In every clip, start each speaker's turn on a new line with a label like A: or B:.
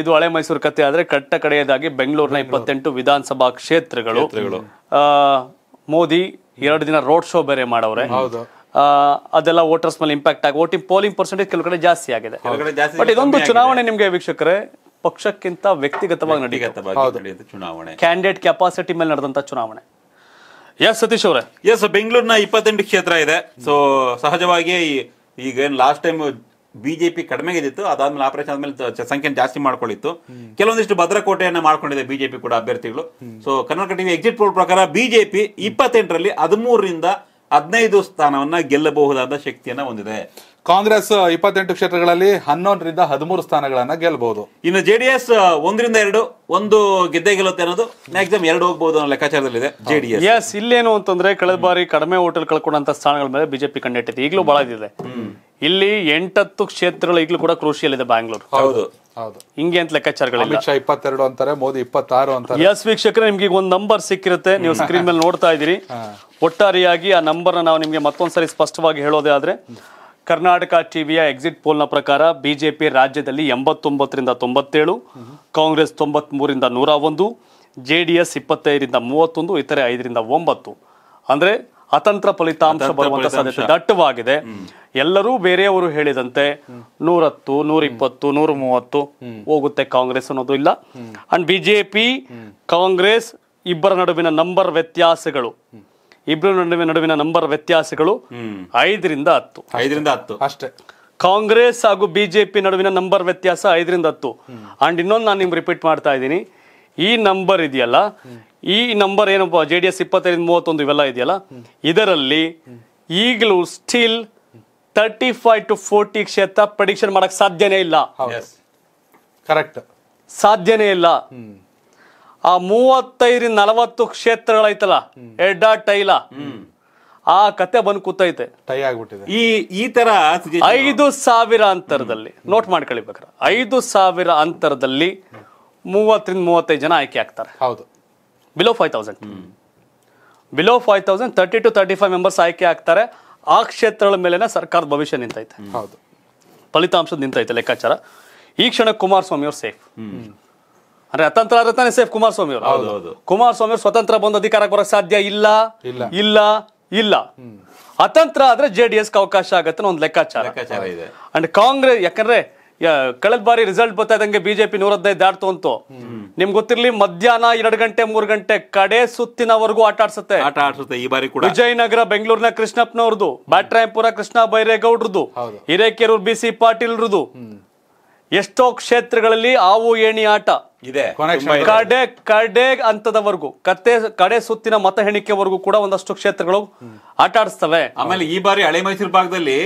A: ಇದು ಹಳೆ ಮೈಸೂರು ಕತೆ ಆದ್ರೆ ಕಟ್ಟ ಕಡೆಯದಾಗಿ ಬೆಂಗಳೂರಿನ ಇಪ್ಪತ್ತೆಂಟು ವಿಧಾನಸಭಾ ಕ್ಷೇತ್ರಗಳು ಮೋದಿ ಎರಡು ದಿನ ರೋಡ್ ಶೋ ಬೇರೆ ಮಾಡವ್ರೆ ಅದೆಲ್ಲ ವೋಟರ್ಸ್ ಮೇಲೆ ಇಂಪ್ಯಾಕ್ಟ್ ಆಗಿ ವೋಟಿಂಗ್ ಪೋಲಿಂಗ್ ಪರ್ಸೆಂಟೇಜ್ ಕೆಲವು ಕಡೆ ಜಾಸ್ತಿ ಆಗಿದೆ ಬಟ್ ಇದೊಂದು ಚುನಾವಣೆ ನಿಮ್ಗೆ ವೀಕ್ಷಕರೇ ಪಕ್ಷಕ್ಕಿಂತ ವ್ಯಕ್ತಿಗತವಾಗಿ ನಡೆಯುತ್ತೆ ಚುನಾವಣೆ ಕ್ಯಾಂಡಿಡೇಟ್ ಕೆಪಾಸಿಟಿ ಮೇಲೆ ನಡೆದಂತ ಚುನಾವಣೆ
B: ಎಸ್ ಸತೀಶ್ ಅವರೇ ಎಸ್ ಬೆಂಗಳೂರಿನ ಇಪ್ಪತ್ತೆಂಟು ಕ್ಷೇತ್ರ ಇದೆ ಸೊ ಸಹಜವಾಗಿ ಈಗ ಏನ್ ಲಾಸ್ಟ್ ಟೈಮ್ ಬಿಜೆಪಿ ಕಡಿಮೆಗಿದ್ದಿತ್ತು ಅದಾದ್ಮೇಲೆ ಆಪರೇಷನ್ ಆದ್ಮೇಲೆ ಸಂಖ್ಯೆ ಜಾಸ್ತಿ ಮಾಡ್ಕೊಳ್ಳಿತ್ತು ಕೆಲವೊಂದಿಷ್ಟು ಭದ್ರಕೋಟೆಯನ್ನ ಮಾಡ್ಕೊಂಡಿದೆ ಬಿಜೆಪಿ ಕೂಡ ಅಭ್ಯರ್ಥಿಗಳು so Karnataka TV exit poll ಪ್ರಕಾರ ಬಿಜೆಪಿ ಇಪ್ಪತ್ತೆಂಟರಲ್ಲಿ ಹದಿಮೂರರಿಂದ ಹದಿನೈದು ಸ್ಥಾನವನ್ನ ಗೆಲ್ಲಬಹುದಾದ ಶಕ್ತಿಯನ್ನ ಹೊಂದಿದೆ ಕಾಂಗ್ರೆಸ್ ಇಪ್ಪತ್ತೆಂಟು ಕ್ಷೇತ್ರಗಳಲ್ಲಿ ಹನ್ನೊಂದರಿಂದ ಹದಿಮೂರು ಸ್ಥಾನಗಳನ್ನ ಗೆಲ್ಲಬಹುದು
A: ಇನ್ನು ಜೆಡಿಎಸ್ ಒಂದರಿಂದ ಎರಡು ಒಂದು ಗೆದ್ದೆ ಗೆಲ್ಲುತ್ತೆ ಅನ್ನೋದು ಮ್ಯಾಕ್ಸಿಮಮ್ ಎರಡು ಹೋಗಬಹುದು ಅನ್ನೋ ಲೆಕ್ಕಾಚಾರದಲ್ಲಿದೆ ಜೆಡಿಎಸ್ ಎಸ್ ಇಲ್ಲೇನು ಅಂತಂದ್ರೆ ಕಳೆದ ಬಾರಿ ಕಡಿಮೆ ಹೋಟೆಲ್ ಕಳ್ಕೊಂಡಂತ ಸ್ಥಾನಗಳ ಮೇಲೆ ಬಿಜೆಪಿ ಕಂಡು ಈಗಲೂ ಬಹಳ ಇದೆ ಇಲ್ಲಿ ಎಂಟತ್ತು ಕ್ಷೇತ್ರಗಳು ಈಗಲೂ ಕೂಡ ಕ್ರೂಷಿಯಲ್ ಇದೆ ಬ್ಯಾಂಗ್ಳೂರ್ ಹೌದು ಹೌದು ಹಿಂಗೆ ಅಂತ ಲೆಕ್ಕಾಚಾರಗಳು ಅಮಿತ್ ಶಾ ಇಪ್ಪತ್ತೆರಡು ಅಂತಾರೆ ಮೋದಿ ಇಪ್ಪತ್ತಾರು ಅಂತಾರೆ ಎಸ್ ವೀಕ್ಷಕರ ನಿಮ್ಗೆ ಒಂದು ನಂಬರ್ ಸಿಕ್ಕಿರುತ್ತೆ ನೀವು ಸ್ಕ್ರೀನ್ ಮೇಲೆ ನೋಡ್ತಾ ಇದ್ದೀರಿ ಒಟ್ಟಾರೆಯಾಗಿ ಆ ನಂಬರ್ನ ನಾವು ನಿಮಗೆ ಮತ್ತೊಂದ್ಸರಿ ಸ್ಪಷ್ಟವಾಗಿ ಹೇಳೋದೇ ಆದ್ರೆ ಕರ್ನಾಟಕ ಟಿವಿಯ ಎಕ್ಸಿಟ್ ಪೋಲ್ನ ಪ್ರಕಾರ ಬಿಜೆಪಿ ರಾಜ್ಯದಲ್ಲಿ ಎಂಬತ್ತೊಂಬತ್ತರಿಂದ ತೊಂಬತ್ತೇಳು ಕಾಂಗ್ರೆಸ್ ತೊಂಬತ್ತ್ಮೂರಿಂದ ನೂರ ಒಂದು ಜೆ ಡಿ ಎಸ್ ಇಪ್ಪತ್ತೈದರಿಂದ ಮೂವತ್ತೊಂದು ಇತರೆ ಐದರಿಂದ ಒಂಬತ್ತು ಅಂದ್ರೆ ಅತಂತ್ರ ಫಲಿತಾಂಶ ಬರುವಂತ ಸಾಧ್ಯತೆ ದಟ್ಟವಾಗಿದೆ ಎಲ್ಲರೂ ಬೇರೆಯವರು ಹೇಳಿದಂತೆ ನೂರತ್ತು ನೂರ ಇಪ್ಪತ್ತು ನೂರ ಮೂವತ್ತು ಹೋಗುತ್ತೆ ಕಾಂಗ್ರೆಸ್ ಅನ್ನೋದು ಇಲ್ಲ ಅಂಡ್ ಬಿಜೆಪಿ ಕಾಂಗ್ರೆಸ್ ಇಬ್ಬರ ನಡುವಿನ ನಂಬರ್ ವ್ಯತ್ಯಾಸಗಳು ಇಬ್ಬರ ನಡುವಿನ ನಡುವಿನ ನಂಬರ್ ವ್ಯತ್ಯಾಸಗಳು ಐದರಿಂದ ಹತ್ತು ಐದರಿಂದ ಹತ್ತು ಅಷ್ಟೇ ಕಾಂಗ್ರೆಸ್ ಹಾಗೂ ಬಿಜೆಪಿ ನಡುವಿನ ನಂಬರ್ ವ್ಯತ್ಯಾಸ ಐದರಿಂದ ಹತ್ತು ಅಂಡ್ ಇನ್ನೊಂದು ನಾನು ನಿಮ್ಗೆ ರಿಪೀಟ್ ಮಾಡ್ತಾ ಇದ್ದೀನಿ ಈ ನಂಬರ್ ಇದೆಯಲ್ಲ ಈ ನಂಬರ್ ಏನಪ್ಪ ಜೆ ಡಿ ಎಸ್ ಇಪ್ಪತ್ತೈದು ಮೂವತ್ತೊಂದು ಇವೆಲ್ಲ ಇದೆಯಲ್ಲ ಇದರಲ್ಲಿ ಈಗಲೂ still thirty five to forty ಕ್ಷೇತ್ರ ಪ್ರಡಿಕ್ಷನ್ ಮಾಡಕ್ ಸಾಧ್ಯನೇ ಇಲ್ಲ ಕರೆಕ್ಟ್ ಸಾಧ್ಯನೇ ಇಲ್ಲ ಆ ಮೂವತ್ತೈದರಿಂದ ನಲವತ್ತು ಕ್ಷೇತ್ರಗಳೈತಲ್ಲ ಎಡ್ಡ ಟೈಲ ಆ ಕತೆ ಬಂದು ಕೂತೈತೆ ಟೈ ಈ ಈ ತರ ಐದು ಸಾವಿರ ಅಂತರದಲ್ಲಿ ನೋಟ್ ಮಾಡ್ಕೊಳ್ಬೇಕ್ರ ಐದು ಸಾವಿರ ಅಂತರದಲ್ಲಿ ಮೂವತ್ತರಿಂದ ಮೂವತ್ತೈದು ಜನ ಆಯ್ಕೆ ಆಗ್ತಾರೆ ಹೌದು below five thousand below five thousand thirty to thirty five members ಆಯ್ಕೆ ಆಗ್ತಾರೆ ಆ ಕ್ಷೇತ್ರಗಳ ಮೇಲೆ ಸರ್ಕಾರದ ಭವಿಷ್ಯ ನಿಂತೈತೆ ಹೌದು ಫಲಿತಾಂಶದ ನಿಂತೈತೆ ಲೆಕ್ಕಾಚಾರ ಈ ಕ್ಷಣ ಕುಮಾರಸ್ವಾಮಿ ಅವರು ಸೇಫ್ ಅಂದ್ರೆ ಅತಂತ್ರ ಆದ್ರೆ ತಾನೇ ಸೇಫ್ ಕುಮಾರಸ್ವಾಮಿ ಅವರು ಕುಮಾರಸ್ವಾಮಿ ಅವರು ಸ್ವತಂತ್ರ ಬಂದು ಅಧಿಕಾರಕ್ಕೆ ಬರೋಕೆ ಸಾಧ್ಯ ಇಲ್ಲ ಇಲ್ಲ ಇಲ್ಲ ಅತಂತ್ರ ಆದ್ರೆ ಜೆ ಡಿ ಎಸ್ ಅವಕಾಶ ಆಗತ್ತೆ ಒಂದು ಲೆಕ್ಕಾಚಾರ ಅಂಡ್ ಕಾಂಗ್ರೆಸ್ ಯಾಕಂದ್ರೆ ಕಳೆದ ಬಾರಿ ರಿಸಲ್ಟ್ ಬರ್ತಾ ಇದ್ದಂಗೆ ಬಿಜೆಪಿ ನೂರ ಹದಿನೈದು ದಾಟ್ತು ಅಂತು ನಿಮ್ಗೆ ಗೊತ್ತಿರ್ಲಿ ಮಧ್ಯಾಹ್ನ ಎರಡು ಗಂಟೆ ಮೂರು ಗಂಟೆ ಕಡೆ ಸುತ್ತಿನವರೆಗೂ ಆಟ ಆಡ್ಸುತ್ತೆ ಆಟ ಆಡ್ಸುತ್ತೆ ಈ ಬಾರಿ ಕೂಡ ವಿಜಯನಗರ ಬೆಂಗಳೂರಿನ ಕೃಷ್ಣಪ್ಪನವ್ರದ್ದು ಬ್ಯಾಟ್ರಾಯಪುರ ಕೃಷ್ಣ ಬೈರೇಗೌಡರದು ಹಿರೇಕೆರೂರು ಬಿ ಸಿ ಪಾಟೀಲ್ರದು ಎಷ್ಟೋ ಕ್ಷೇತ್ರಗಳಲ್ಲಿ ಆವು ಏಣಿ ಆಟ ಕಡೆ ಕಡೆ ಹಂತದವರೆಗೂ ಕತ್ತೆ ಕಡೆ ಸುತ್ತಿನ ಮತ ಎಣಿಕೆವರೆಗೂ ಕೂಡ ಒಂದಷ್ಟು ಕ್ಷೇತ್ರಗಳು ಆಟ ಆಡಿಸ್ತವೆ ಆಮೇಲೆ ಈ ಬಾರಿ ಹಳೆ ಮೈಸೂರು ಭಾಗದಲ್ಲಿ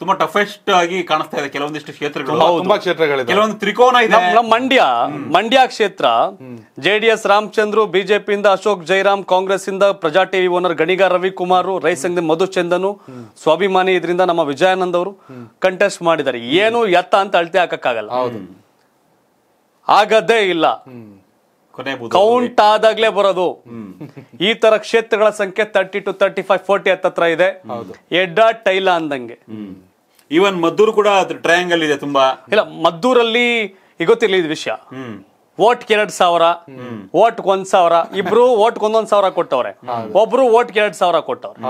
B: ತುಂಬಾ ಟಫೆಸ್ಟ್ ಆಗಿ ಕಾಣಿಸ್ತಾ ಇದೆ ಕೆಲವೊಂದಿಷ್ಟು ಕ್ಷೇತ್ರಗಳು ಕೆಲವೊಂದು ತ್ರಿಕೋನ ಇದೆ ನಮ್ಮ
A: ಮಂಡ್ಯ ಮಂಡ್ಯ ಕ್ಷೇತ್ರ ಜೆಡಿಎಸ್ ಡಿ ಎಸ್ ರಾಮಚಂದ್ರು ಬಿಜೆಪಿಯಿಂದ ಅಶೋಕ್ ಜೈರಾಮ್ ಕಾಂಗ್ರೆಸ್ ಇಂದ ಪ್ರಜಾ ಟಿವಿ ಓನರ್ ಗಣಿಗ ರವಿಕುಮಾರ್ ರೈಸಂಗ್ ಮಧುಚಂದನು ಸ್ವಾಭಿಮಾನಿ ಇದರಿಂದ ನಮ್ಮ ವಿಜಯಾನಂದ್ ಅವರು ಕಂಟೆಸ್ಟ್ ಮಾಡಿದ್ದಾರೆ ಏನು ಎತ್ತ ಅಂತ ಅಳತೆ ಹಾಕಕ್ಕಾಗಲ್ಲ ಆಗದೇ ಇಲ್ಲ ಕೌಂಟ್ ಆದಾಗ್ಲೇ ಬರೋದು ಈ ತರ ಕ್ಷೇತ್ರಗಳ ಸಂಖ್ಯೆ thirty to thirty five forty ಹತ್ತತ್ರ ಇದೆ ಎಡ್ಡ ಟೈಲ ಅಂದಂಗೆ ಈವನ್ ಮದ್ದೂರು ಕೂಡ ಟ್ರಯಾಂಗಲ್ ಇದೆ ತುಂಬಾ ಇಲ್ಲ ಮದ್ದೂರಲ್ಲಿ ಈಗ ಗೊತ್ತಿಲ್ಲ ಇದು ವಿಷಯ ಓಟ್ ಎರಡ್ ಸಾವಿರ ಓಟ್ ಒಂದ್ ಸಾವಿರ ಇಬ್ರು ಓಟ್ ಒಂದೊಂದ್ ಸಾವಿರ ಕೊಟ್ಟವ್ರೆ ಒಬ್ರು ಓಟ್ ಎರಡ್ ಸಾವಿರ ಕೊಟ್ಟವ್ರೆ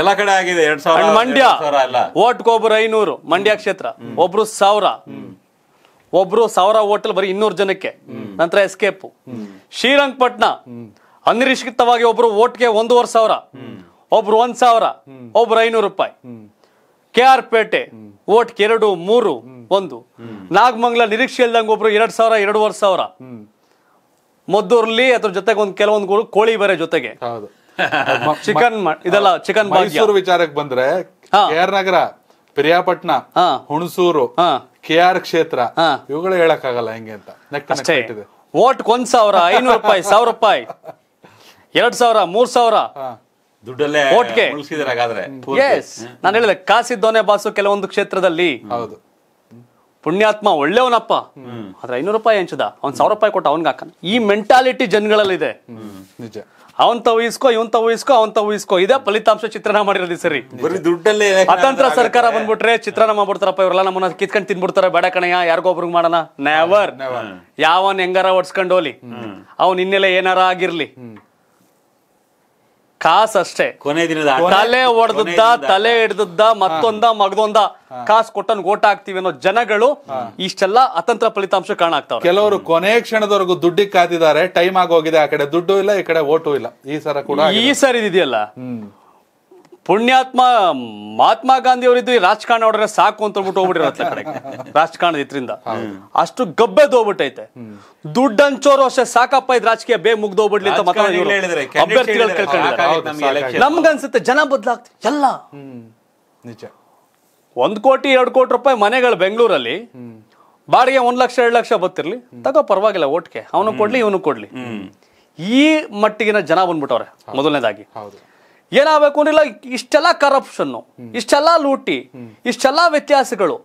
A: ಎಲ್ಲ ಕಡೆ ಆಗಿದೆ ಎರಡ್ ಸಾವಿರ ಮಂಡ್ಯ ಓಟ್ಗೆ ಒಬ್ರು ಐನೂರು ಮಂಡ್ಯ ಕ್ಷೇತ್ರ ಒಬ್ರು ಸಾವಿರ ಒಬ್ರು ಸಾವಿರ ಹೋಟೆಲ್ ಬರೀ ಇನ್ನೂರು ಜನಕ್ಕೆ ನಂತರ ಎಸ್ಕೇಪ್ ಶ್ರೀರಂಗಪಟ್ಟಣ ಅನಿರೀಕ್ಷಿತವಾಗಿ ಒಬ್ರು ಓಟ್ಗೆ ಒಂದೂವರೆ ಸಾವಿರ ಒಬ್ರು ಒಂದ್ ಸಾವಿರ ಒಬ್ರು ಐನೂರು ರೂಪಾಯಿ ಕೆ ಆರ್ ಪೇಟೆ ಓಟ್ಗೆ ಎರಡು ಮೂರು ಒಂದು ನಾಗಮಂಗಲ ನಿರೀಕ್ಷೆ ಇಲ್ದಂಗೆ ಒಬ್ರು ಎರಡ್ ಸಾವಿರ ಎರಡೂವರೆ ಸಾವಿರ ಮದ್ದೂರ್ಲಿ ಅದ್ರ ಜೊತೆಗೆ ಒಂದು ಕೆಲವೊಂದು ಕೋಳಿ ಬೇರೆ ಜೊತೆಗೆ ಚಿಕನ್ ಇದೆಲ್ಲ ಚಿಕನ್ ಮೈಸೂರು ವಿಚಾರಕ್ಕೆ ಬಂದ್ರೆ ನಗರ ಪಿರಿಯಾಪಟ್ನ ಹುಣಸೂರು ಕೆ ಆರ್ ಕ್ಷೇತ್ರ ಇವುಗಳು ಹೇಳಕ್ಕಾಗಲ್ಲ ಹೆಂಗೆ ಅಂತ ಅಷ್ಟೇ ಓಟ್ ಒಂದ್ ಸಾವಿರ ಐನೂರು ರೂಪಾಯಿ ಸಾವಿರ ರೂಪಾಯಿ ಎರಡ್ ಸಾವಿರ ಮೂರ್ ಸಾವಿರ ದುಡ್ಡಲ್ಲೇ ನಾನು ಹೇಳಿದೆ ಕಾಸಿದ್ದೋನೆ ಬಾಸು ಕೆಲವೊಂದು ಕ್ಷೇತ್ರದಲ್ಲಿ ಹೌದು ಪುಣ್ಯಾತ್ಮ ಒಳ್ಳೆಯವನಪ್ಪ ಆದ್ರೆ ಐನೂರು ರೂಪಾಯಿ ಹೆಂಚದ ಅವ್ನ್ ಸಾವಿರ ರೂಪಾಯಿ ಕೊಟ್ಟ ಅವನ್ಗೆ ಹಾಕನ ಈ ಮೆಂಟಾಲಿಟಿ ಇದೆ ನಿಜ ಅವಂತ ಊಹಿಸ್ಕೋ ಇವಂತ ಊಹಿಸ್ಕೋ ಅವಂತ ಊಹಿಸ್ಕೋ ಇದೇ ಫಲಿತಾಂಶ ಚಿತ್ರಣ ಮಾಡಿರೋದು ಸರಿ ಸ್ವತಂತ್ರ ಅತಂತ್ರ ಸರ್ಕಾರ ಬಂದ್ಬಿಟ್ರೆ ಚಿತ್ರಣ ಮಾಡ್ಬಿಡ್ತಾರಪ್ಪ ಇವರೆಲ್ಲ ನಮ್ಮನ್ನ ಕಿತ್ಕೊಂಡ್ ತಿನ್ಬಿಡ್ತಾರೆ ಬೇಡ ಕಣಯ್ಯ ಯಾರಿಗೊಬ್ರಿಗೆ ಮಾಡೋಣ ನೆವರ್ ಯಾವನ್ ಹೆಂಗಾರ ಓಡಿಸ್ಕೊಂಡು ಹೋಲಿ ಅವ್ನ ಇನ್ನೆಲ್ಲ ಏನಾರ ಆಗಿರ್ಲಿ ಕಾಸ್ ಅಷ್ಟೇ ಕೊನೆ ದಿನದ ತಲೆ ಒಡ್ದದ್ದ ತಲೆ ಹಿಡ್ದದ್ದ ಮತ್ತೊಂದ ಮಗದೊಂದ ಕಾಸ್ ಕೊಟ್ಟನ್ ಓಟ್ ಹಾಕ್ತಿವಿ ಅನ್ನೋ ಜನಗಳು ಇಷ್ಟೆಲ್ಲ ಅತಂತ್ರ ಫಲಿತಾಂಶ ಕಾಣಾಗ್ತಾವ ಕೆಲವರು ಕೊನೆ ಕ್ಷಣದವರೆಗೂ ದುಡ್ಡಿಗೆ ಕಾದಿದ್ದಾರೆ ಟೈಮ್ ಆಗೋಗಿದೆ ಆ ಕಡೆ ದುಡ್ಡು ಇಲ್ಲ ಈ ಕಡೆ ಓಟು ಇಲ್ಲ ಈ ಸರ ಕೂಡ ಈ ಸರಿ ಇದೆಯಲ್ಲ ಪುಣ್ಯಾತ್ಮ ಮಹಾತ್ಮ ಗಾಂಧಿ ಅವರಿದ್ದು ರಾಜಕಾರಣ ನೋಡ್ರೆ ಸಾಕು ಅಂತ ಹೋಗ್ಬಿಟ್ಟು ಕಡೆ ರಾಜಕಾರಣದ ಇದ್ರಿಂದ ಅಷ್ಟು ಗಬ್ಬೆದ್ ಹೋಗ್ಬಿಟ್ಟೈತೆ ದುಡ್ಡು ಹಂಚೋರು ಅಷ್ಟೇ ಸಾಕಪ್ಪ ಇದ್ ರಾಜಕೀಯ ಬೇ ಮುಗ್ದು ಹೋಗ್ಬಿಡ್ಲಿ ಅಂತ ಅನ್ಸುತ್ತೆ ಜನ ಬದ್ಲಾಗ್ತಿ ಎಲ್ಲ ನಿಜ ಒಂದ್ ಕೋಟಿ ಎರಡು ಕೋಟಿ ರೂಪಾಯಿ ಮನೆಗಳು ಬೆಂಗಳೂರಲ್ಲಿ ಬಾಡಿಗೆ ಒಂದ್ ಲಕ್ಷ ಎರಡ್ ಲಕ್ಷ ಬತ್ತಿರ್ಲಿ ತಗೋ ಪರವಾಗಿಲ್ಲ ಓಟ್ಗೆ ಅವನು ಕೊಡ್ಲಿ ಇವನು ಕೊಡ್ಲಿ ಈ ಮಟ್ಟಿಗಿನ ಜನ ಬಂದ್ಬಿಟ್ಟವ್ರೆ ಮೊದಲನೇದಾಗಿ ಏನಾಗಬೇಕು ಅಂದ್ರೆ ಇಷ್ಟೆಲ್ಲ ಕರಪ್ಷನ್ನು ಇಷ್ಟೆಲ್ಲ ಲೂಟಿ ಇಷ್ಟೆಲ್ಲ ವ್ಯತ್ಯಾಸಗಳು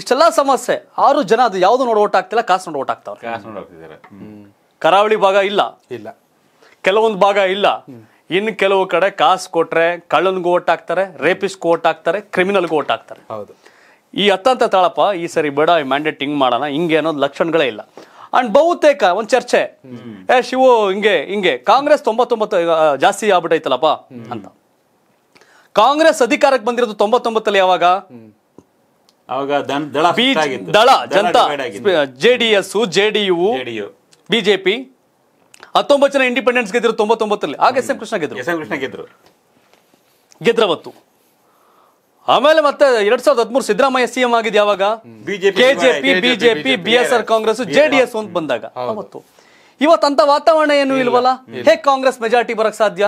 A: ಇಷ್ಟೆಲ್ಲ ಸಮಸ್ಯೆ ಆರು ಜನ ಅದು ಯಾವ್ದು ನೋಡಿ ಆಗ್ತಿಲ್ಲ ಕಾಸು ನೋಡ್ ಓಟ್ ಆಗ್ತಾವ್ರೆ ಕರಾವಳಿ ಭಾಗ ಇಲ್ಲ ಇಲ್ಲ ಕೆಲವೊಂದು ಭಾಗ ಇಲ್ಲ ಇನ್ ಕೆಲವು ಕಡೆ ಕಾಸು ಕೊಟ್ರೆ ಕಳ್ಳನ್ಗೂ ಓಟ್ ಹಾಕ್ತಾರೆ ರೇಪಿಸ್ಗೂ ಓಟ್ ಹಾಕ್ತಾರೆ ಕ್ರಿಮಿನಲ್ಗೂ ಓಟ್ ಹಾಕ್ತಾರೆ ಹೌದು ಈ ಹತ್ತಂತ ತಾಳಪ್ಪ ಈ ಸರಿ ಬೇಡ ಈ ಮ್ಯಾಂಡೇಟ್ ಹಿಂಗ್ ಮಾಡೋಣ ಹಿಂಗೇನೋ ಲಕ್ಷಣಗಳೇ ಇಲ್ಲ ಅಂಡ್ ಬಹುತೇಕ ಒಂದು ಚರ್ಚೆ ಏ ಶಿವು ಹಿಂಗೆ ಹಿಂಗೆ ಕಾಂಗ್ರೆಸ್ ತೊಂಬತ್ತೊಂಬತ್ತು ಜಾಸ್ತಿ ಆಗ್ಬಿಟ್ಟೈತಲ್ಲಪ್ಪ ಅಂತ ಕಾಂಗ್ರೆಸ್ ಅಧಿಕಾರಕ್ಕೆ ಬಂದಿರೋದು ತೊಂಬತ್ತೊಂಬತ್ತಲ್ಲಿ ಯಾವಾಗ ದಳ Janata J D S J D U BJP ಹತ್ತೊಂಬತ್ತು ಜನ ಇಂಡಿಪೆಂಡೆನ್ಸ್ ಗೆದ್ರು ತೊಂಬತ್ತೊಂಬತ್ತಲ್ಲಿ ಆಗ ಎಸ್ ಎಂ ಕೃಷ್ಣ ಗೆದ್ರು ಎಸ್ ಎಂ ಕೃಷ್ಣ ಗೆದ್ರು ಗೆದ್ರವತ್ತು ಆಮೇಲೆ ಮತ್ತೆ ಎರಡ್ ಸಾವಿರದ ಹದಿಮೂರು ಸಿದ್ದರಾಮಯ್ಯ ಸಿಎಂ ಆಗಿದೆ ಯಾವಾಗ KJP BJP B S R Congress J D S ಅಂತ ಬಂದಾಗ ಅವತ್ತು ಇವತ್ತಂತ ವಾತಾವರಣ ಏನು ಇಲ್ವಲ್ಲ ಹೇಗ್ ಕಾಂಗ್ರೆಸ್ ಮೆಜಾರಿಟಿ ಬರಕ್ ಸಾಧ್ಯ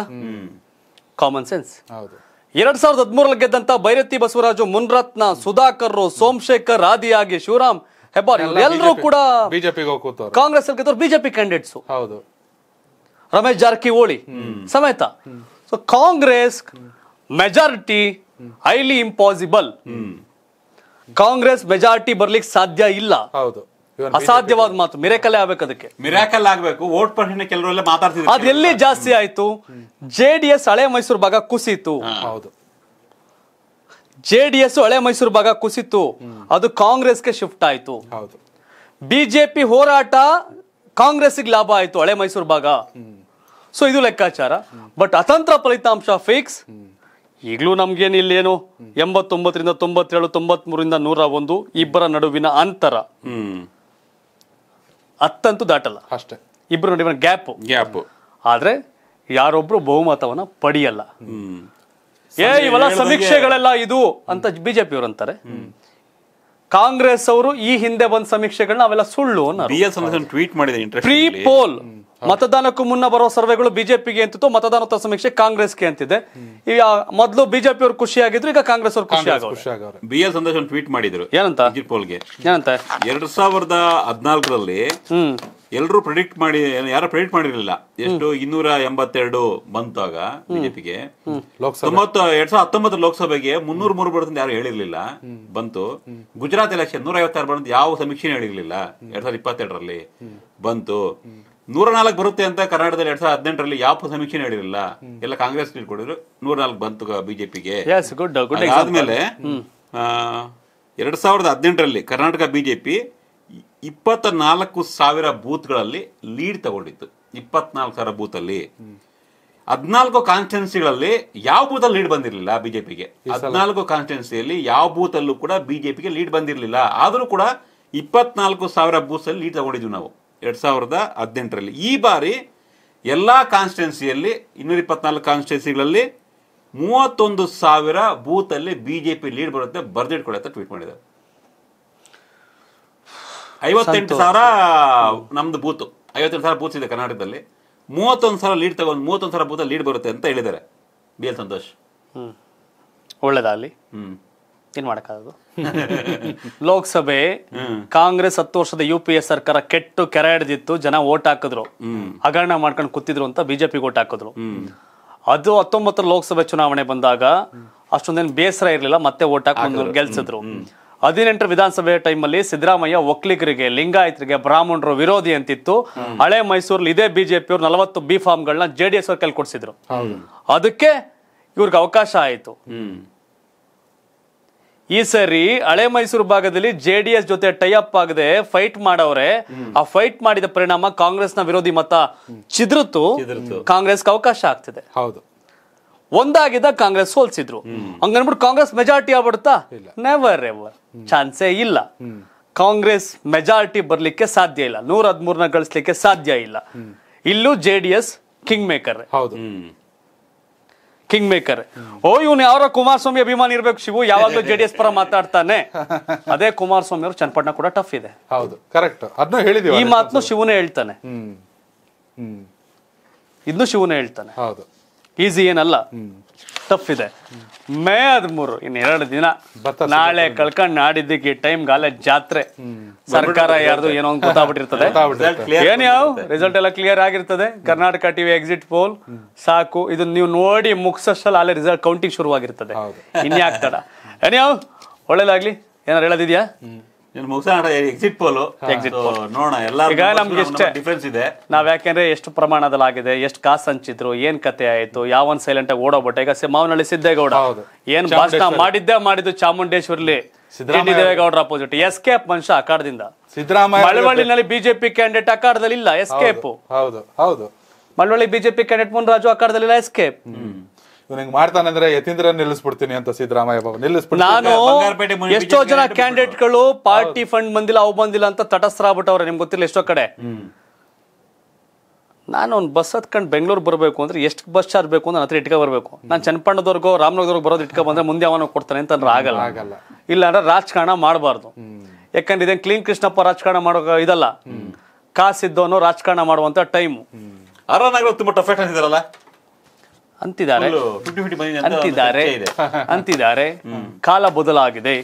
A: ಕಾಮನ್ ಸೆನ್ಸ್ ಎರಡ್ ಸಾವಿರದ ಹದಿಮೂರಲ್ಲಿ ಗೆದ್ದಂತ ಬೈರತಿ ಬಸವರಾಜು ಮುನ್ರತ್ನ ಸುಧಾಕರ್ ಸೋಮಶೇಖರ್ ಆದಿಯಾಗಿ ಶಿವರಾಮ್ ಹೆಬ್ಬಾರ್ ಎಲ್ಲರೂ ಕೂಡ ಕಾಂಗ್ರೆಸ್ ಬಿಜೆಪಿ ಕ್ಯಾಂಡಿಡೇಟ್ಸ್ ಹೌದು ರಮೇಶ್ ಜಾರಕಿಹೊಳಿ ಸಮೇತ so Congress majority highly impossible Congress majority ಬರ್ಲಿಕ್ಕೆ ಸಾಧ್ಯ ಇಲ್ಲ ಹೌದು ಅಸಾಧ್ಯವಾದ ಮಾತು ಮಿರಾಕಲ್ ಆಗ್ಬೇಕು ಅದಕ್ಕೆ ಮಿರಾಕಲ್ ಆಗ್ಬೇಕು ವೋಟ್ ಪರ್ಸೆಂಟ್ ಕೆಲವರೆಲ್ಲ ಮಾತಾಡ್ತಿದ್ರು ಎಲ್ಲಿ ಜಾಸ್ತಿ ಆಯ್ತು ಜೆ ಡಿ ಎಸ್ ಹಳೆ ಮೈಸೂರು ಭಾಗ ಕುಸಿತು ಹೌದು ಜೆ ಡಿ ಎಸ್ ಹಳೆ ಮೈಸೂರು ಭಾಗ ಕುಸಿತು ಅದು ಕಾಂಗ್ರೆಸ್ಗೆ ಶಿಫ್ಟ್ ಆಯ್ತು ಹೌದು ಬಿಜೆಪಿ ಹೋರಾಟ ಕಾಂಗ್ರೆಸ್ಗೆ ಲಾಭ ಆಯ್ತು ಹಳೆ ಮೈಸೂರು ಭಾಗ ಸೊ ಇದು ಲೆಕ್ಕಾಚಾರ ಬಟ್ ಅತಂತ್ರ ಫಲಿತಾಂಶ ಫಿಕ್ಸ್ ಈಗಲೂ ನಮ್ಗೇನಿಲ್ಲೇನು ಎಂಬತ್ತೊಂಬತ್ತರಿಂದ ತೊಂಬತ್ತೇಳು ತೊಂಬತ್ಮೂರಿಂದ ನೂರ ಒಂದು ಇಬ್ಬರ ನಡುವಿನ ಅಂತರ ಹತ್ತಂತೂ ದಾಟಲ್ಲ ಅಷ್ಟೇ ಇಬ್ಬರ ನಡುವಿನ ಗ್ಯಾಪ್ ಗ್ಯಾಪ್ ಆದ್ರೆ ಯಾರೊಬ್ರು ಬಹುಮತವನ್ನ ಪಡೆಯಲ್ಲ ಏ ಇವೆಲ್ಲ ಸಮೀಕ್ಷೆಗಳೆಲ್ಲ ಇದು ಅಂತ ಬಿಜೆಪಿ ಅವರು ಅಂತಾರೆ ಕಾಂಗ್ರೆಸ್ ಅವರು ಈ ಹಿಂದೆ ಬಂದ ಸಮೀಕ್ಷೆಗಳನ್ನ ಅವೆಲ್ಲ ಸುಳ್ಳು ಟ್ವೀಟ್ ಮಾಡಿದೆ ಪ್ರೀ ಪೋಲ್ ಮತದಾನಕ್ಕೂ ಮುನ್ನ ಬರುವ ಸರ್ವೆಗಳು ಬಿಜೆಪಿಗೆ ಅಂತಿತ್ತು ಮತದಾನದ ಸಮೀಕ್ಷೆ ಕಾಂಗ್ರೆಸ್ಗೆ ಅಂತಿದೆ ಈಗ ಮೊದಲು ಬಿಜೆಪಿ ಅವರು ಖುಷಿಯಾಗಿದ್ರು ಈಗ ಕಾಂಗ್ರೆಸ್ ಅವರು ಖುಷಿ ಬಿ ಎಲ್ ಸಂದೇಶ್ ಟ್ವೀಟ್ ಮಾಡಿದ್ರು ಏನಂತ ಪೋಲ್ಗೆ ಏನಂತ ಎರಡ್
B: ಸಾವಿರದ ಹದಿನಾಲ್ಕರಲ್ಲಿ ಎಲ್ಲರೂ ಪ್ರೆಡಿಕ್ಟ್ ಮಾಡಿ ಯಾರು ಪ್ರೆಡಿಕ್ಟ್ ಮಾಡಿರಲಿಲ್ಲ ಎಷ್ಟು ಇನ್ನೂರ ಎಂಬತ್ತೆರಡು ಬಂತಾಗ ಬಿಜೆಪಿಗೆ ಎರಡ್ ಸಾವಿರದ ಹತ್ತೊಂಬತ್ತು ಲೋಕಸಭೆಗೆ ಮುನ್ನೂರ ಮೂರು ಬರುತ್ತೆ ಯಾರು ಹೇಳಿರ್ಲಿಲ್ಲ ಬಂತು ಗುಜರಾತ್ ಎಲೆಕ್ಷನ್ ನೂರ ಐವತ್ತಾರು ಬಂದ್ ಯಾವ ಸಮೀಕ್ಷೆ ಹೇಳಿರ್ಲಿಲ್ಲ ಎರಡ್ ಸಾವಿರದ ಇಪ್ಪತ್ತೆರಡರಲ್ಲಿ ಬಂತು ನೂರ ನಾಲ್ಕು ಬರುತ್ತೆ ಅಂತ ಕರ್ನಾಟಕದಲ್ಲಿ ಎರಡ್ ಸಾವಿರದ ಹದಿನೆಂಟರಲ್ಲಿ ಯಾವ ಸಮೀಕ್ಷೆ ಹೇಳಿರಲಿಲ್ಲ ಎಲ್ಲ ಕಾಂಗ್ರೆಸ್ ನೀಡ್ಕೊಂಡಿದ್ರು ನೂರ ನಾಲ್ಕು ಬಂತು ಬಿಜೆಪಿಗೆ ಆದ್ಮೇಲೆ ಎರಡ್ ಸಾವಿರದ ಹದಿನೆಂಟರಲ್ಲಿ ಕರ್ನಾಟಕ ಬಿಜೆಪಿ ಇಪ್ಪತ್ತ ನಾಲ್ಕು ಸಾವಿರ ಬೂತ್ಗಳಲ್ಲಿ ಲೀಡ್ ತಗೊಂಡಿತ್ತು ಇಪ್ಪತ್ನಾಲ್ಕು ಸಾವಿರ ಬೂತ್ ಬೂತಲ್ಲಿ ಹದಿನಾಲ್ಕು ಕಾನ್ಸ್ಟಿಟ್ಯೂನ್ಸಿಗಳಲ್ಲಿ ಯಾವ ಅಲ್ಲಿ ಲೀಡ್ ಬಂದಿರಲಿಲ್ಲ ಬಿಜೆಪಿಗೆ ಹದಿನಾಲ್ಕು ಕಾನ್ಸ್ಟಿಟ್ಯೂನ್ಸಿಯಲ್ಲಿ ಯಾವ ಅಲ್ಲೂ ಕೂಡ ಬಿಜೆಪಿಗೆ ಲೀಡ್ ಬಂದಿರಲಿಲ್ಲ ಆದರೂ ಕೂಡ ಇಪ್ಪತ್ನಾಲ್ಕು ಸಾವಿರ ಬೂತ್ಸಲ್ಲಿ ಲೀಡ್ ತಗೊಂಡಿದ್ವಿ ನಾವು ಎರಡ್ ಸಾವಿರದ ಹದಿನೆಂಟರಲ್ಲಿ ಈ ಬಾರಿ ಎಲ್ಲ ಕಾನ್ಸ್ಟಿಟ್ಯೂನ್ಸಿಯಲ್ಲಿ ಇನ್ನೂರ ಇಪ್ಪತ್ನಾಲ್ಕು ಕಾನ್ಸ್ಟಿಟ್ಯೂನ್ಸಿಗಳಲ್ಲಿ ಮೂವತ್ತೊಂದು ಸಾವಿರ ಬೂತಲ್ಲಿ ಬಿ ಜೆ ಪಿ ಲೀಡ್ ಬರುತ್ತೆ ಬರೆದಿಟ್ಕೊಳ್ಳಿ ಅಂತ ಟ್ವೀಟ್ ಮಾಡಿದ್ದಾರೆ
A: ಐವತ್ತೆಂಟು ಸಾವಿರ
B: ನಮ್ದು ಬೂತ್ ಐವತ್ತೆಂಟು ಸಾವಿರ ಬೂತ್ ಇದೆ ಕರ್ನಾಟಕದಲ್ಲಿ ಮೂವತ್ತೊಂದು ಸಾವಿರ ಲೀಡ್ ತಗೊಂಡು ಮೂವತ್ತೊಂದು ಸಾವಿರ ಬೂತಲ್ಲಿ ಲೀಡ್ ಬರುತ್ತೆ ಅಂತ ಹೇಳಿದ್ದಾರೆ ಬಿ ಎಲ್ ಸಂತೋಷ್
A: ಒಳ್ಳೇದಾಗಲಿ ಹ್ಮ್ ಏನ್ ಲೋಕಸಭೆ ಕಾಂಗ್ರೆಸ್ ಹತ್ತು ವರ್ಷದ ಯು ಪಿ ಎ ಸರ್ಕಾರ ಕೆಟ್ಟು ಕೆರೆ ಹಿಡ್ದಿತ್ತು ಜನ ಓಟ್ ಹಾಕಿದ್ರು ಹಗರಣ ಮಾಡ್ಕೊಂಡು ಕೂತಿದ್ರು ಅಂತ ಬಿಜೆಪಿ ಓಟ್ ಹಾಕಿದ್ರು ಅದು ಹತ್ತೊಂಬತ್ತರ ಲೋಕಸಭೆ ಚುನಾವಣೆ ಬಂದಾಗ ಅಷ್ಟೊಂದೇನು ಬೇಸರ ಇರಲಿಲ್ಲ ಮತ್ತೆ ಓಟ್ ಹಾಕೊಂಡು ಗೆಲ್ಸಿದ್ರು ಹದಿನೆಂಟು ವಿಧಾನಸಭೆ ಟೈಮಲ್ಲಿ ಸಿದ್ದರಾಮಯ್ಯ ಒಕ್ಕಲಿಗರಿಗೆ ಲಿಂಗಾಯತರಿಗೆ ಬ್ರಾಹ್ಮಣರು ವಿರೋಧಿ ಅಂತಿತ್ತು ಹಳೆ ಮೈಸೂರಲ್ಲಿ ಇದೇ ಬಿಜೆಪಿ ಅವ್ರು ನಲವತ್ತು ಬಿ ಫಾರ್ಮ್ಗಳನ್ನ ಜೆಡಿಎಸ್ ಅವ್ರ ಕೈಲಿ ಕೊಡಿಸಿದ್ರು ಅದಕ್ಕೆ ಇವ್ರಿಗೆ ಅವಕಾಶ ಆಯಿತು ಈ ಸರಿ ಹಳೆ ಮೈಸೂರು ಭಾಗದಲ್ಲಿ ಜೆಡಿಎಸ್ ಜೊತೆ ಟೈ ಅಪ್ ಆಗದೆ ಫೈಟ್ ಮಾಡವ್ರೆ ಆ ಫೈಟ್ ಮಾಡಿದ ಪರಿಣಾಮ ಕಾಂಗ್ರೆಸ್ ನ ವಿರೋಧಿ ಮತ ಚಿದ್ರತು ಕಾಂಗ್ರೆಸ್ ಅವಕಾಶ ಆಗ್ತಿದೆ ಹೌದು ಒಂದಾಗಿದ್ದ ಕಾಂಗ್ರೆಸ್ ಸೋಲ್ಸಿದ್ರು ಹಂಗನ್ಬಿಟ್ಟು ಕಾಂಗ್ರೆಸ್ ಮೆಜಾರಿಟಿ ಆಗ್ಬಿಡುತ್ತಾ ನೆವರ್ ಎವರ್ ಚಾನ್ಸೇ ಇಲ್ಲ ಕಾಂಗ್ರೆಸ್ ಮೆಜಾರಿಟಿ ಬರ್ಲಿಕ್ಕೆ ಸಾಧ್ಯ ಇಲ್ಲ ನೂರ ಹದ್ಮೂರ್ನ ಗಳಿಸ್ಲಿಕ್ಕೆ ಸಾಧ್ಯ ಇಲ್ಲ ಇಲ್ಲೂ ಜೆಡಿಎಸ್ ಕಿಂಗ್ ಮೇಕರ್ ಹೌದು ಕಿಂಗ್ ಮೇಕರ್ ಓ ಇವ್ನು ಯಾರೋ ಕುಮಾರಸ್ವಾಮಿ ಅಭಿಮಾನಿ ಇರ್ಬೇಕು ಶಿವು ಯಾವಾಗ್ಲೂ ಜೆಡಿಎಸ್ ಪರ ಮಾತಾಡ್ತಾನೆ ಅದೇ ಕುಮಾರಸ್ವಾಮಿ ಅವರು ಚನ್ನಪಟ್ಟಣ ಕೂಡ ಟಫ್ ಇದೆ ಹೌದು ಕರೆಕ್ಟ್ ಅದನ್ನ ಹೇಳಿದೀವಿ ಈ ಮಾತನ್ನು ಶಿವನೇ ಹೇಳ್ತಾನೆ ಇದನ್ನು ಶಿವನೇ ಹೇಳ್ತಾನೆ ಹೌದು ಈಸಿ ಏನಲ್ಲ ಟಫ್ ಇದೆ ಮೇ ಹದಿಮೂರು ಇನ್ನು ಎರಡು ದಿನ ನಾಳೆ ಕಳ್ಕೊಂಡು ನಾಡಿದ್ದಕ್ಕೆ ಟೈಮ್ ಗಾಲೆ ಜಾತ್ರೆ ಸರ್ಕಾರ ಯಾರ್ದು ಏನೋ ಒಂದು ಗೊತ್ತಾಗ್ಬಿಟ್ಟಿರ್ತದೆ ಏನ್ ಯಾವ ರಿಸಲ್ಟ್ ಎಲ್ಲ ಕ್ಲಿಯರ್ ಆಗಿರ್ತದೆ ಕರ್ನಾಟಕ ಟಿವಿ ಎಕ್ಸಿಟ್ ಪೋಲ್ ಸಾಕು ಇದನ್ನ ನೀವು ನೋಡಿ ಮುಗಿಸೋಷ್ಟಲ್ಲಿ ಅಲ್ಲೇ ರಿಸಲ್ಟ್ ಕೌಂಟಿಂಗ್ ಶುರುವಾಗಿರ್ತದೆ ಇನ್ಯಾಕ್ ಏನ್ ಯಾವ ಒಳ್ಳೇದಾಗ್ಲಿ ಏನಾರು ಹೇಳೋದಿದ್ಯಾ ನಾವ್ ಎಕ್ಸಿಟ್ ಪೋಲ್ ಈಗ ನಮ್ಗೆ ಇದೆ ನಾವು ಯಾಕೆಂದ್ರೆ ಎಷ್ಟು ಪ್ರಮಾಣದಲ್ಲಿ ಆಗಿದೆ ಎಷ್ಟು ಕಾಸು ಹಂಚಿದ್ರು ಏನ್ ಕತೆ ಆಯ್ತು ಒಂದ್ ಸೈಲೆಂಟ್ ಆಗಿ ಓಡೋಗ್ಬಿಟ್ಟೆ ಈಗ ಮಾವನಹಳ್ಳಿ ಸಿದ್ದೇಗೌಡ ಏನ್ ಭಾಷಣ ಮಾಡಿದ್ದೇ ಮಾಡಿದ್ದು ಚಾಮುಂಡೇಶ್ವರ್ಲಿ ಸಿದ್ದರಾಮಯ್ಯ ಅಪೋಸಿಟ್ ಎಸ್ಕೇಪ್ ಮನುಷ್ಯ ಅಖಾಡದಿಂದ ಸಿದ್ದರಾಮಯ್ಯ ಮಳವಳ್ಳಿನಲ್ಲಿ ಬಿಜೆಪಿ ಕ್ಯಾಂಡಿಡೇಟ್ ಅಖಾಡದಲ್ಲಿ ಇಲ್ಲ ಎಸ್ಕೇಪ್ ಹೌದು ಹೌದು ಮಳವಳ್ಳಿ ಬಿಜೆಪಿ ಕ್ಯಾಂಡಿಡೇಟ್ ರಾಜು ಅಖಾಡದಲ್ಲಿ ಇಲ್ಲ ಎಸ್ಕೇಪ್ ಇವ್ನು ಮಾಡ್ತಾನೆ ಮಾಡ್ತಾನಂದ್ರೆ ಯತೀಂದ್ರ ನಿಲ್ಲಿಸ್ಬಿಡ್ತೀನಿ ಅಂತ ಸಿದ್ದರಾಮಯ್ಯ ಬಾಬು ನಾನು ನಿಲ್ಲಿಸ್ಬಿಡ್ತೀನಿ ಎಷ್ಟೋ ಜನ ಗಳು ಪಾರ್ಟಿ ಫಂಡ್ ಬಂದಿಲ್ಲ ಅವು ಬಂದಿಲ್ಲ ಅಂತ ಆಗ್ಬಿಟ್ಟವ್ರೆ ನಿಮ್ಗೆ ಗೊತ್ತಿಲ್ಲ ಎಷ್ಟೋ ಕಡೆ ನಾನು ಒಂದು ಬಸ್ ಹತ್ಕೊಂಡು ಬೆಂಗಳೂರು ಬರಬೇಕು ಅಂದ್ರೆ ಎಷ್ಟು ಬಸ್ ಚಾರ್ಜ್ ಬೇಕು ಅಂದ್ರೆ ಹತ್ರ ಇಟ್ಕೊ ಬರಬೇಕು ನಾನು ಚನ್ನಪಣ್ಣದವ್ರಿಗೋ ರಾಮನಗರದವ್ರಿಗೆ ಬರೋದು ಇಟ್ಕೊ ಬಂದ್ರೆ ಮುಂದೆ ಅವನು ಕೊಡ್ತಾನೆ ಅಂತ ಅಂದ್ರೆ ಆಗಲ್ಲ ಇಲ್ಲ ಅಂದ್ರೆ ರಾಜಕಾರಣ ಮಾಡಬಾರ್ದು ಯಾಕಂದ್ರೆ ಇದೇನು ಕ್ಲೀನ್ ಕೃಷ್ಣಪ್ಪ ರಾಜಕಾರಣ ಮಾಡೋ ಇದಲ್ಲ ಕಾಸಿದ್ದವನು ರಾಜಕಾರಣ ಮಾಡುವಂತ ಟೈಮ್ ಅರನಾಗ ತುಂಬಾ ಟಫೆಕ್ಟ್ ಇದ್ದಾರಲ್ಲ ಅಂತಿದ್ದಾರೆ ಅಂತಿದ್ದಾರೆ ಅಂತಿದ್ದಾರೆ ಕಾಲ ಬದಲಾಗಿದೆ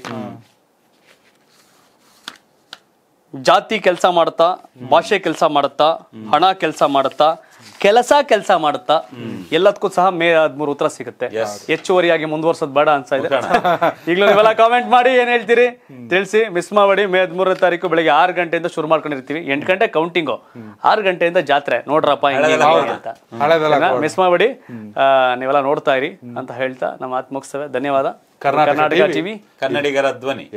A: ಜಾತಿ ಕೆಲಸ ಮಾಡುತ್ತಾ ಭಾಷೆ ಕೆಲಸ ಮಾಡುತ್ತಾ ಹಣ ಕೆಲಸ ಮಾಡುತ್ತಾ ಕೆಲಸ ಕೆಲಸ ಮಾಡುತ್ತಾ ಎಲ್ಲದಕ್ಕೂ ಸಹ ಮೇ ಹದಿಮೂರು ಉತ್ತರ ಸಿಗುತ್ತೆ ಹೆಚ್ಚುವರಿಯಾಗಿ ಮುಂದುವರ್ಸೋದು ಬೇಡ ಅನ್ಸಾ ಇದೆ ಈಗಲೂ ನೀವೆಲ್ಲ ಕಾಮೆಂಟ್ ಮಾಡಿ ಏನ್ ಹೇಳ್ತೀರಿ ತಿಳಿಸಿ ಮಿಸ್ ಮಾಡಿ ಮೇ ಹದಿಮೂರನೇ ತಾರೀಕು ಬೆಳಿಗ್ಗೆ ಆರು ಗಂಟೆಯಿಂದ ಶುರು ಮಾಡ್ಕೊಂಡಿರ್ತೀವಿ ಎಂಟು ಗಂಟೆ ಕೌಂಟಿಂಗ್ ಆರು ಗಂಟೆಯಿಂದ ಜಾತ್ರೆ ನೋಡ್ರಪ್ಪ ಅಂತ ಮಿಸ್ ಮಾಡಿ ನೀವೆಲ್ಲ ನೋಡ್ತಾ ಇರಿ ಅಂತ ಹೇಳ್ತಾ ನಮ್ಮ ಆತ್ಮೋತ್ಸವ ಧನ್ಯವಾದ ಕರ್ನಾಟಕ ಟಿವಿ
B: ಕನ್ನಡಿಗರ ಧ್ವನಿ